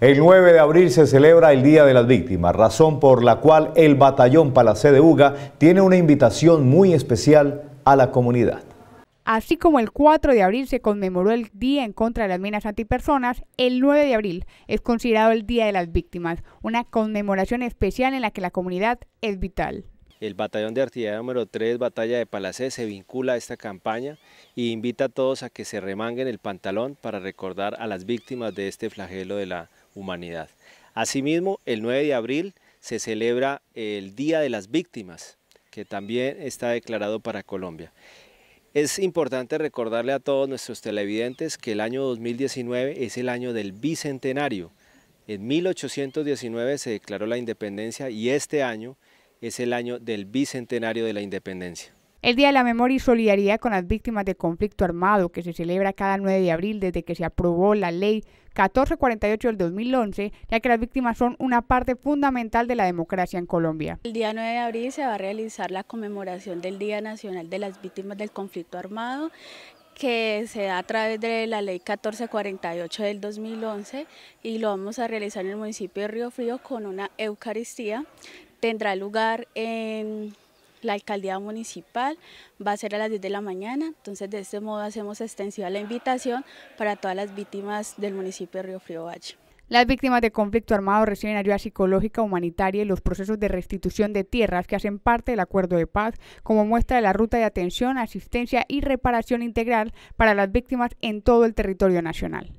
El 9 de abril se celebra el Día de las Víctimas, razón por la cual el Batallón Palacé de Uga tiene una invitación muy especial a la comunidad. Así como el 4 de abril se conmemoró el Día en contra de las Minas Antipersonas, el 9 de abril es considerado el Día de las Víctimas, una conmemoración especial en la que la comunidad es vital. El Batallón de Artillería número 3, Batalla de Palacés, se vincula a esta campaña y e invita a todos a que se remanguen el pantalón para recordar a las víctimas de este flagelo de la humanidad. Asimismo, el 9 de abril se celebra el Día de las Víctimas, que también está declarado para Colombia. Es importante recordarle a todos nuestros televidentes que el año 2019 es el año del bicentenario. En 1819 se declaró la independencia y este año es el año del bicentenario de la independencia. El Día de la Memoria y Solidaridad con las Víctimas del Conflicto Armado, que se celebra cada 9 de abril desde que se aprobó la Ley 1448 del 2011, ya que las víctimas son una parte fundamental de la democracia en Colombia. El día 9 de abril se va a realizar la conmemoración del Día Nacional de las Víctimas del Conflicto Armado, que se da a través de la ley 1448 del 2011 y lo vamos a realizar en el municipio de Río Frío con una Eucaristía tendrá lugar en la alcaldía municipal, va a ser a las 10 de la mañana, entonces de este modo hacemos extensiva la invitación para todas las víctimas del municipio de Río Frío Valle. Las víctimas de conflicto armado reciben ayuda psicológica, humanitaria y los procesos de restitución de tierras que hacen parte del acuerdo de paz como muestra de la ruta de atención, asistencia y reparación integral para las víctimas en todo el territorio nacional.